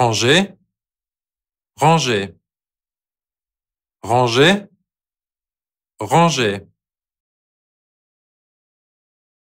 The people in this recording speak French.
ranger, ranger, ranger, ranger.